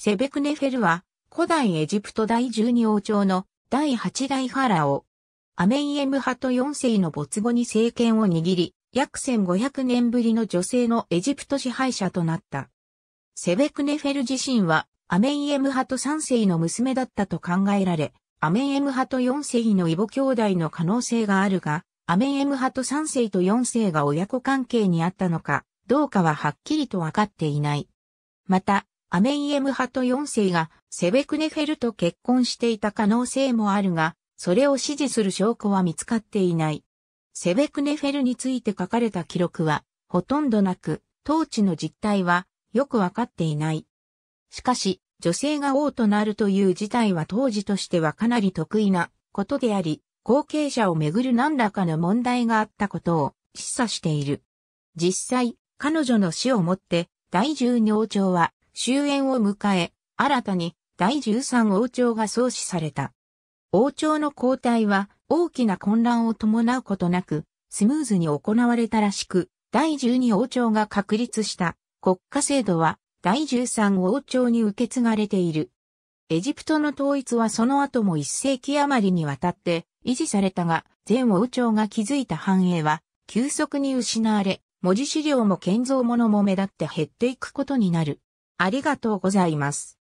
セベクネフェルは、古代エジプト第12王朝の第8代ファラオ、アメイエムハト4世の没後に政権を握り、約1500年ぶりの女性のエジプト支配者となった。セベクネフェル自身は、アメイエムハト3世の娘だったと考えられ、アメイエムハト4世の異母兄弟の可能性があるが、アメイエムハト3世と4世が親子関係にあったのか、どうかははっきりとわかっていない。また、アメイエム派と4世がセベクネフェルと結婚していた可能性もあるが、それを支持する証拠は見つかっていない。セベクネフェルについて書かれた記録はほとんどなく、当地の実態はよくわかっていない。しかし、女性が王となるという事態は当時としてはかなり得意なことであり、後継者をめぐる何らかの問題があったことを示唆している。実際、彼女の死をもって、第十王朝は終焉を迎え、新たに第13王朝が創始された。王朝の交代は大きな混乱を伴うことなく、スムーズに行われたらしく、第12王朝が確立した国家制度は第13王朝に受け継がれている。エジプトの統一はその後も1世紀余りにわたって維持されたが、前王朝が築いた繁栄は急速に失われ、文字資料も建造物も目立って減っていくことになる。ありがとうございます。